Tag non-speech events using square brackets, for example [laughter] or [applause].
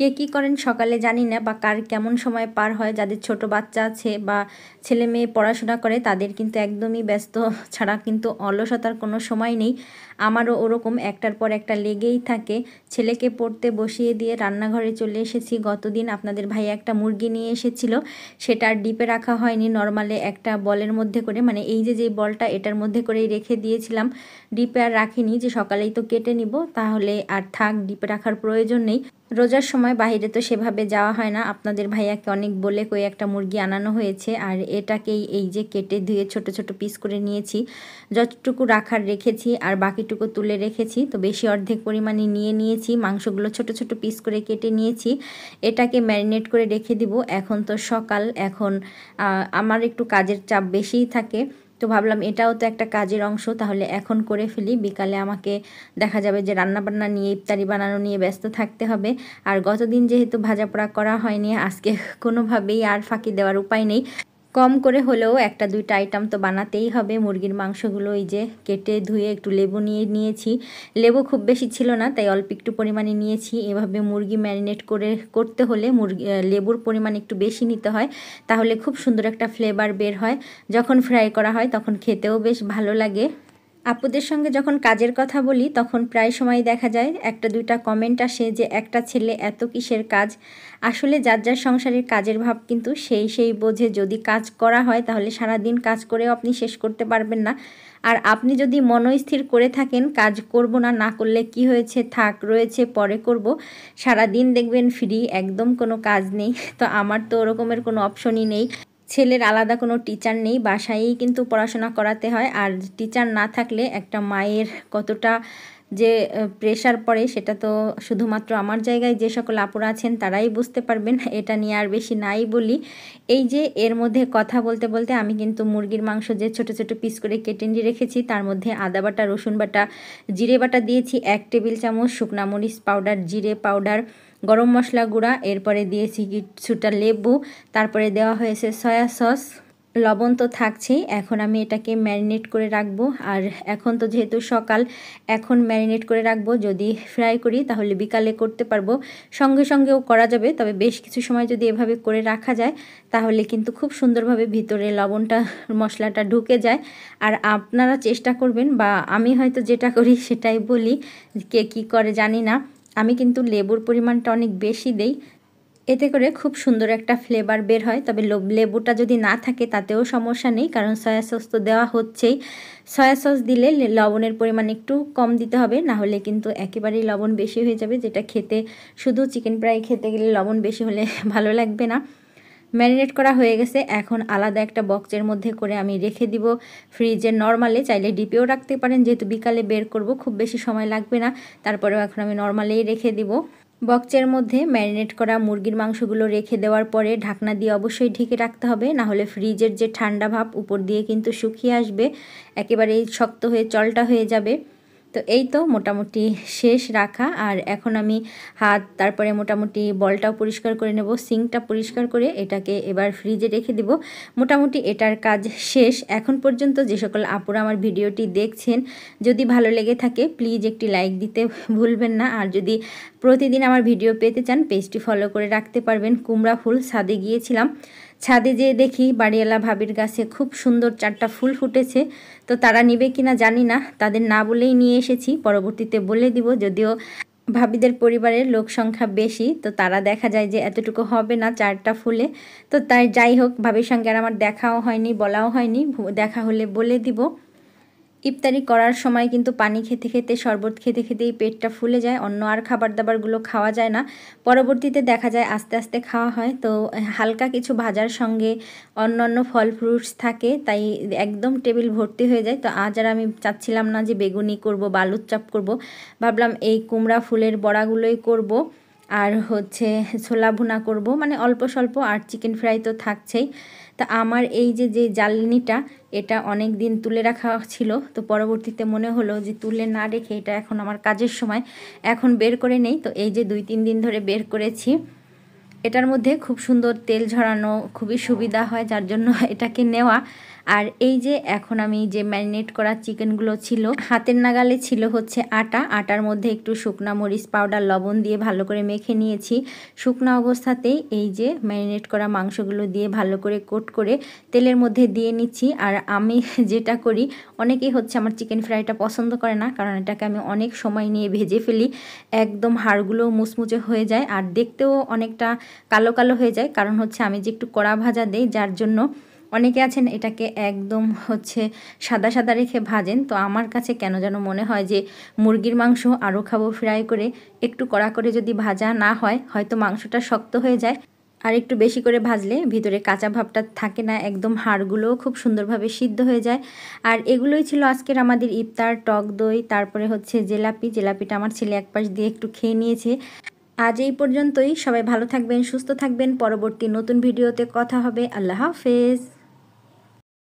কে কি করেন সকালে জানি না বা কার কেমন সময় পার হয় যাদের ছোট বাচ্চা আছে বা ছেলে মেয়ে পড়াশোনা করে তাদের কিন্তু একদমই ব্যস্ত ছাড়া কিন্তু অলসতার কোনো সময় নেই আমারও ওরকম একটার পর একটা লেগেই থাকে ছেলেকে পড়তে বসিয়ে দিয়ে রান্নাঘরে চলে এসেছি গতদিন আপনাদের ভাই একটা মুরগি নিয়ে এসেছিল সেটা আর ডিপে রাখা হয়নি নর্মালে একটা বলের মধ্যে করে মানে এই যে যে বলটা এটার মধ্যে করেই রেখে দিয়েছিলাম ডিপে আর রাখিনি যে সকালেই তো কেটে নিব তাহলে আর থাক ডিপে রাখার প্রয়োজন নেই রোজার সময় সময় বাহিরে তো সেভাবে যাওয়া হয় না আপনাদের ভাইয়াকে অনেক বলে কই একটা মুরগি আনানো হয়েছে আর এটাকেই এই যে কেটে ধুয়ে ছোট ছোট পিস করে নিয়েছি যতটুকু রাখার রেখেছি আর বাকিটুকু তুলে রেখেছি তো বেশি অর্ধেক পরিমাণে নিয়ে নিয়েছি মাংসগুলো ছোট ছোট পিস করে কেটে নিয়েছি এটাকে ম্যারিনেট করে রেখে দিব এখন তো সকাল এখন আমার একটু কাজের চাপ বেশিই থাকে তো ভাবলাম এটাও তো একটা কাজের অংশ তাহলে এখন করে ফেলি বিকালে আমাকে দেখা যাবে যে রান্নাবান্না নিয়ে ইফতারি বানানো নিয়ে ব্যস্ত থাকতে হবে আর গতদিন যেহেতু ভাজা পোড়া করা হয়নি আজকে কোনোভাবেই আর ফাঁকি দেওয়ার উপায় নেই কম করে হলেও একটা দুইটা আইটেম তো বানাতেই হবে মুরগির মাংসগুলো এই যে কেটে ধুয়ে একটু লেবু নিয়ে নিয়েছি লেবু খুব বেশি ছিল না তাই অল্প একটু পরিমাণে নিয়েছি এভাবে মুরগি ম্যারিনেট করে করতে হলে মুরগি লেবুর পরিমাণ একটু বেশি নিতে হয় তাহলে খুব সুন্দর একটা ফ্লেভার বের হয় যখন ফ্রাই করা হয় তখন খেতেও বেশ ভালো লাগে আপুদের সঙ্গে যখন কাজের কথা বলি তখন প্রায় সময় দেখা যায় একটা দুইটা কমেন্ট আসে যে একটা ছেলে এত কিসের কাজ আসলে যার যার সংসারের কাজের ভাব কিন্তু সেই সেই বোঝে যদি কাজ করা হয় তাহলে সারা দিন কাজ করেও আপনি শেষ করতে পারবেন না আর আপনি যদি মনস্থির করে থাকেন কাজ করব না না করলে কি হয়েছে থাক রয়েছে পরে করব সারা দিন দেখবেন ফ্রি একদম কোনো কাজ নেই তো আমার তো ওরকমের কোনো অপশনই নেই ছেলের আলাদা কোনো টিচার নেই বাসায়ই কিন্তু পড়াশোনা করাতে হয় আর টিচার না থাকলে একটা মায়ের কতটা যে প্রেশার পড়ে সেটা তো শুধুমাত্র আমার জায়গায় যে সকল আপুরা আছেন তারাই বুঝতে পারবেন এটা নিয়ে আর বেশি নাই বলি এই যে এর মধ্যে কথা বলতে বলতে আমি কিন্তু মুরগির মাংস যে ছোট ছোট পিস করে কেটে নিয়ে রেখেছি তার মধ্যে আদা বাটা রসুন বাটা জিরে বাটা দিয়েছি এক টেবিল চামচ শুকনা মরিচ পাউডার জিরে পাউডার গরম মশলা গুঁড়া এরপরে দিয়েছি কিছুটা লেবু তারপরে দেওয়া হয়েছে সয়া সস লবণ তো থাকছেই এখন আমি এটাকে ম্যারিনেট করে রাখবো আর এখন তো যেহেতু সকাল এখন ম্যারিনেট করে রাখবো যদি ফ্রাই করি তাহলে বিকালে করতে পারবো সঙ্গে সঙ্গেও করা যাবে তবে বেশ কিছু সময় যদি এভাবে করে রাখা যায় তাহলে কিন্তু খুব সুন্দরভাবে ভিতরে লবণটা মশলাটা ঢুকে যায় আর আপনারা চেষ্টা করবেন বা আমি হয়তো যেটা করি সেটাই বলি কে কি করে জানি না আমি কিন্তু লেবুর পরিমাণটা অনেক বেশি দেই এতে করে খুব সুন্দর একটা ফ্লেভার বের হয় তবে লেবুটা যদি না থাকে তাতেও সমস্যা নেই কারণ সয়া সস তো দেওয়া হচ্ছেই সয়া সস দিলে লবণের পরিমাণ একটু কম দিতে হবে না হলে কিন্তু একেবারেই লবণ বেশি হয়ে যাবে যেটা খেতে শুধু চিকেন ফ্রাই খেতে গেলে লবণ বেশি হলে [laughs] ভালো লাগবে না ম্যারিনেট করা হয়ে গেছে এখন আলাদা একটা বক্সের মধ্যে করে আমি রেখে দিব ফ্রিজে নর্মালে চাইলে ডিপেও রাখতে পারেন যেহেতু বিকালে বের করব খুব বেশি সময় লাগবে না তারপরেও এখন আমি নর্মালেই রেখে দিব বক্সের মধ্যে ম্যারিনেট করা মুরগির মাংসগুলো রেখে দেওয়ার পরে ঢাকনা দিয়ে অবশ্যই ঢেকে রাখতে হবে না হলে ফ্রিজের যে ঠান্ডা ভাব উপর দিয়ে কিন্তু শুকিয়ে আসবে একেবারেই শক্ত হয়ে চলটা হয়ে যাবে তো এই তো মোটামুটি শেষ রাখা আর এখন আমি হাত তারপরে মোটামুটি বলটাও পরিষ্কার করে নেব সিঙ্কটা পরিষ্কার করে এটাকে এবার ফ্রিজে রেখে দিব মোটামুটি এটার কাজ শেষ এখন পর্যন্ত যে সকল আপুরা আমার ভিডিওটি দেখছেন যদি ভালো লেগে থাকে প্লিজ একটি লাইক দিতে ভুলবেন না আর যদি প্রতিদিন আমার ভিডিও পেতে চান পেজটি ফলো করে রাখতে পারবেন কুমড়া ফুল সাদে গিয়েছিলাম ছাদে যেয়ে দেখি বাড়িওয়ালা ভাবির গাছে খুব সুন্দর চারটা ফুল ফুটেছে তো তারা নিবে কিনা জানি না তাদের না বলেই নিয়ে এসেছি পরবর্তীতে বলে দিব যদিও ভাবিদের পরিবারের লোক সংখ্যা বেশি তো তারা দেখা যায় যে এতটুকু হবে না চারটা ফুলে তো তাই যাই হোক ভাবির সঙ্গে আর আমার দেখাও হয়নি বলাও হয়নি দেখা হলে বলে দিব ইফতারি করার সময় কিন্তু পানি খেতে খেতে শরবত খেতে খেতেই পেটটা ফুলে যায় অন্য আর খাবার দাবারগুলো খাওয়া যায় না পরবর্তীতে দেখা যায় আস্তে আস্তে খাওয়া হয় তো হালকা কিছু ভাজার সঙ্গে অন্য অন্য ফল ফ্রুটস থাকে তাই একদম টেবিল ভর্তি হয়ে যায় তো আজ আর আমি চাচ্ছিলাম না যে বেগুনি করব বালুর চাপ করবো ভাবলাম এই কুমড়া ফুলের বড়াগুলোই করব আর হচ্ছে ছোলা ভুনা করব মানে অল্প স্বল্প আর চিকেন ফ্রাই তো থাকছেই তা আমার এই যে যে জ্বালনিটা এটা অনেক দিন তুলে রাখা ছিল তো পরবর্তীতে মনে হলো যে তুলে না রেখে এটা এখন আমার কাজের সময় এখন বের করে নেই তো এই যে দুই তিন দিন ধরে বের করেছি এটার মধ্যে খুব সুন্দর তেল ঝরানো খুবই সুবিধা হয় যার জন্য এটাকে নেওয়া আর এই যে এখন আমি যে ম্যারিনেট করা চিকেনগুলো ছিল হাতের নাগালে ছিল হচ্ছে আটা আটার মধ্যে একটু শুকনা মরিচ পাউডার লবণ দিয়ে ভালো করে মেখে নিয়েছি শুকনা অবস্থাতেই এই যে ম্যারিনেট করা মাংসগুলো দিয়ে ভালো করে কোট করে তেলের মধ্যে দিয়ে নিচ্ছি আর আমি যেটা করি অনেকেই হচ্ছে আমার চিকেন ফ্রাইটা পছন্দ করে না কারণ এটাকে আমি অনেক সময় নিয়ে ভেজে ফেলি একদম হাড়গুলো মুচমুচে হয়ে যায় আর দেখতেও অনেকটা কালো কালো হয়ে যায় কারণ হচ্ছে আমি যে একটু কড়া ভাজা দেই যার জন্য অনেকে আছেন এটাকে একদম হচ্ছে সাদা সাদা রেখে ভাজেন তো আমার কাছে কেন যেন মনে হয় যে মুরগির মাংস আরও খাবো ফ্রাই করে একটু কড়া করে যদি ভাজা না হয় হয়তো মাংসটা শক্ত হয়ে যায় আর একটু বেশি করে ভাজলে ভিতরে কাঁচা ভাবটা থাকে না একদম হাড়গুলোও খুব সুন্দরভাবে সিদ্ধ হয়ে যায় আর এগুলোই ছিল আজকের আমাদের ইফতার টক দই তারপরে হচ্ছে জেলাপি জেলাপিটা আমার ছেলে এক পাশ দিয়ে একটু খেয়ে নিয়েছে আজ এই পর্যন্তই সবাই ভালো থাকবেন সুস্থ থাকবেন পরবর্তী নতুন ভিডিওতে কথা হবে আল্লাহ হাফেজ